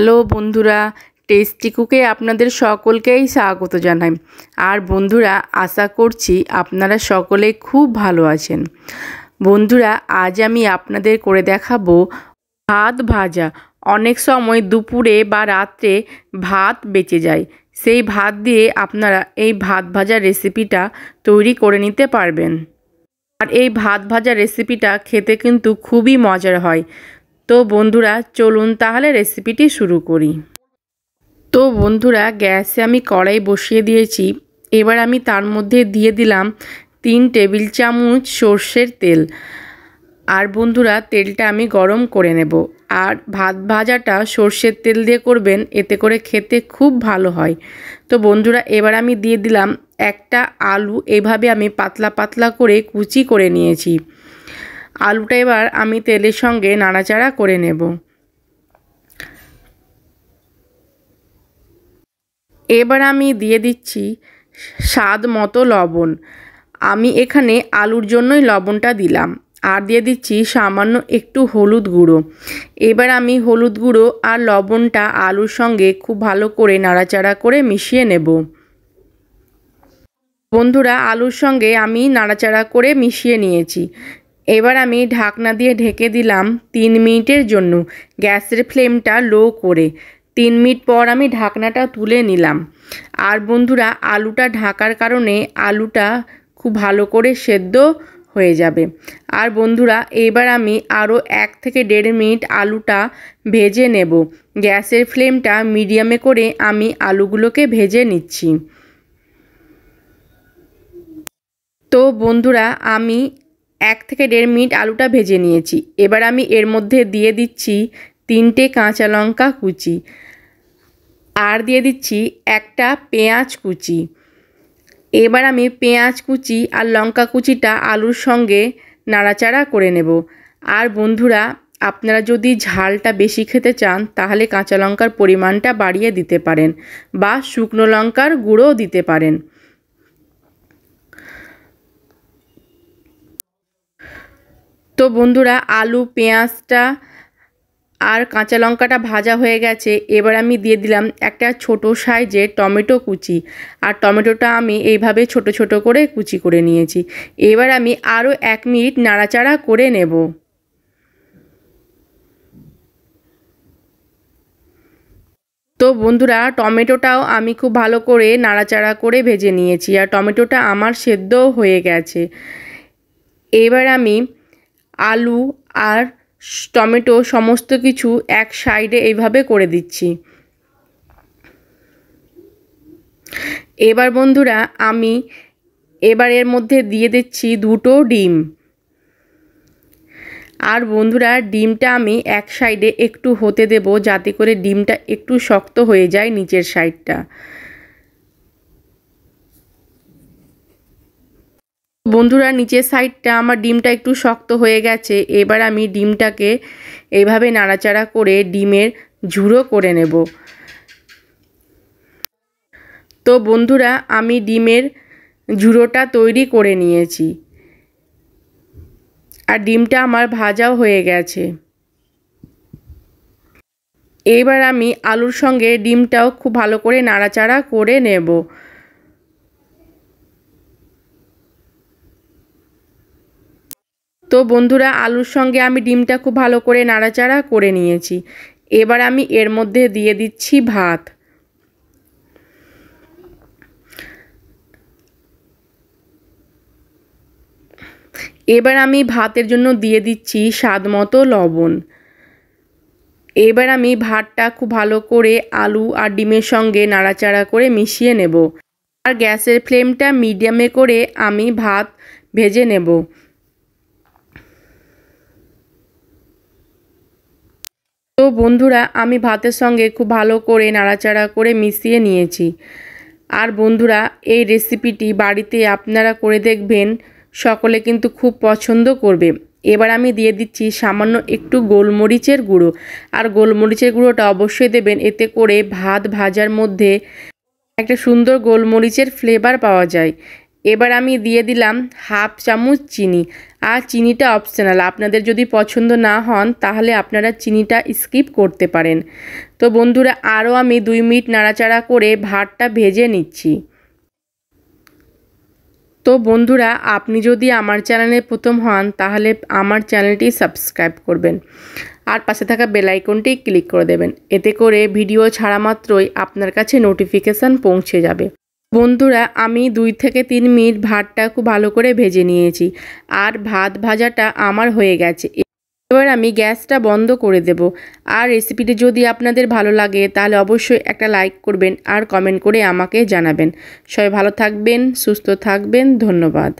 hello বন্ধুরা tasty কুকে আপনাদের সকলকেই স্বাগত জানাই আর বন্ধুরা আশা করছি আপনারা সকলে খুব ভালো আছেন বন্ধুরা আজ আমি আপনাদের করে দেখাবো ভাত ভাজা অনেক সময় দুপুরে বা রাত্রে ভাত বেঁচে যায় সেই ভাত দিয়ে আপনারা এই ভাত ভাজা রেসিপিটা তৈরি করে নিতে পারবেন আর এই ভাত ভাজা রেসিপিটা খেতে কিন্তু খুবই মজার হয় তো বন্ধুরা চলুন তাহলে রেসিপিটি শুরু করি তো বন্ধুরা গ্যাসে আমি কড়াই বসিয়ে দিয়েছি এবার আমি তার মধ্যে দিয়ে দিলাম তিন টেবিল চামচ সর্ষের তেল আর বন্ধুরা তেলটা আমি গরম করে নেব আর ভাত ভাজাটা সর্ষের তেল দিয়ে করবেন এতে করে খেতে খুব ভালো হয় তো বন্ধুরা এবার আমি দিয়ে দিলাম একটা আলু এভাবে আমি পাতলা পাতলা করে কুচি করে নিয়েছি আলুটা এবার আমি তেলের সঙ্গে নাড়াচাড়া করে নেব এবার আমি দিয়ে দিচ্ছি স্বাদ মতো লবণ আমি এখানে আলুর জন্যই লবণটা দিলাম আর দিয়ে দিচ্ছি সামান্য একটু হলুদ গুঁড়ো এবার আমি হলুদ গুঁড়ো আর লবণটা আলুর সঙ্গে খুব ভালো করে নাড়াচাড়া করে মিশিয়ে নেব বন্ধুরা আলুর সঙ্গে আমি নাড়াচাড়া করে মিশিয়ে নিয়েছি এবার আমি ঢাকনা দিয়ে ঢেকে দিলাম তিন মিনিটের জন্য গ্যাসের ফ্লেমটা লো করে তিন মিনিট পর আমি ঢাকনাটা তুলে নিলাম আর বন্ধুরা আলুটা ঢাকার কারণে আলুটা খুব ভালো করে সেদ্ধ হয়ে যাবে আর বন্ধুরা এবার আমি আরও এক থেকে দেড় মিনিট আলুটা ভেজে নেব গ্যাসের ফ্লেমটা মিডিয়ামে করে আমি আলুগুলোকে ভেজে নিচ্ছি তো বন্ধুরা আমি এক থেকে দেড় মিনিট আলুটা ভেজে নিয়েছি এবার আমি এর মধ্যে দিয়ে দিচ্ছি তিনটে কাঁচা লঙ্কা কুচি আর দিয়ে দিচ্ছি একটা পেঁয়াজ কুচি এবার আমি পেঁয়াজ কুচি আর লঙ্কা কুচিটা আলুর সঙ্গে নাড়াচাড়া করে নেব আর বন্ধুরা আপনারা যদি ঝালটা বেশি খেতে চান তাহলে কাঁচা লঙ্কার পরিমাণটা বাড়িয়ে দিতে পারেন বা শুকনো লঙ্কার গুঁড়োও দিতে পারেন তো বন্ধুরা আলু পেঁয়াজটা আর কাঁচা লঙ্কাটা ভাজা হয়ে গেছে এবার আমি দিয়ে দিলাম একটা ছোট সাইজের টমেটো কুচি আর টমেটোটা আমি এইভাবে ছোট ছোট করে কুচি করে নিয়েছি এবার আমি আরও এক মিনিট নাড়াচাড়া করে নেব তো বন্ধুরা টমেটোটাও আমি খুব ভালো করে নাড়াচাড়া করে ভেজে নিয়েছি আর টমেটোটা আমার সেদ্ধ হয়ে গেছে এবার আমি আলু আর টমেটো সমস্ত কিছু এক সাইডে এইভাবে করে দিচ্ছি এবার বন্ধুরা আমি এবার এর মধ্যে দিয়ে দিচ্ছি দুটো ডিম আর বন্ধুরা ডিমটা আমি এক সাইডে একটু হতে দেব যাতে করে ডিমটা একটু শক্ত হয়ে যায় নিচের সাইডটা বন্ধুরা নিচের সাইডটা আমার ডিমটা একটু শক্ত হয়ে গেছে এবার আমি ডিমটাকে এভাবে নাড়াচাড়া করে ডিমের ঝুড়ো করে নেব তো বন্ধুরা আমি ডিমের ঝুড়োটা তৈরি করে নিয়েছি আর ডিমটা আমার ভাজাও হয়ে গেছে এবার আমি আলুর সঙ্গে ডিমটাও খুব ভালো করে নাড়াচাড়া করে নেব তো বন্ধুরা আলুর সঙ্গে আমি ডিমটা খুব ভালো করে নাড়াচাড়া করে নিয়েছি এবার আমি এর মধ্যে দিয়ে দিচ্ছি ভাত এবার আমি ভাতের জন্য দিয়ে দিচ্ছি স্বাদ মতো লবণ এবার আমি ভাতটা খুব ভালো করে আলু আর ডিমের সঙ্গে নাড়াচাড়া করে মিশিয়ে নেব আর গ্যাসের ফ্লেমটা মিডিয়ামে করে আমি ভাত ভেজে নেব তো বন্ধুরা আমি ভাতের সঙ্গে খুব ভালো করে নাড়াচাড়া করে মিশিয়ে নিয়েছি আর বন্ধুরা এই রেসিপিটি বাড়িতে আপনারা করে দেখবেন সকলে কিন্তু খুব পছন্দ করবে এবার আমি দিয়ে দিচ্ছি সামান্য একটু গোলমরিচের গুঁড়ো আর গোলমরিচের গুঁড়োটা অবশ্যই দেবেন এতে করে ভাত ভাজার মধ্যে একটা সুন্দর গোলমরিচের ফ্লেভার পাওয়া যায় এবার আমি দিয়ে দিলাম হাফ চামচ চিনি আর চিনিটা অপশনাল আপনাদের যদি পছন্দ না হন তাহলে আপনারা চিনিটা স্কিপ করতে পারেন তো বন্ধুরা আরও আমি দুই মিনিট নাড়াচাড়া করে ভাতটা ভেজে নিচ্ছি তো বন্ধুরা আপনি যদি আমার চ্যানেলে প্রথম হন তাহলে আমার চ্যানেলটি সাবস্ক্রাইব করবেন আর পাশে থাকা বেলাইকনটি ক্লিক করে দেবেন এতে করে ভিডিও ছাড়া মাত্রই আপনার কাছে নোটিফিকেশান পৌঁছে যাবে বন্ধুরা আমি দুই থেকে তিন মিনিট ভাতটা খুব ভালো করে ভেজে নিয়েছি আর ভাত ভাজাটা আমার হয়ে গেছে এবার আমি গ্যাসটা বন্ধ করে দেব আর রেসিপিটি যদি আপনাদের ভালো লাগে তাহলে অবশ্যই একটা লাইক করবেন আর কমেন্ট করে আমাকে জানাবেন সবাই ভালো থাকবেন সুস্থ থাকবেন ধন্যবাদ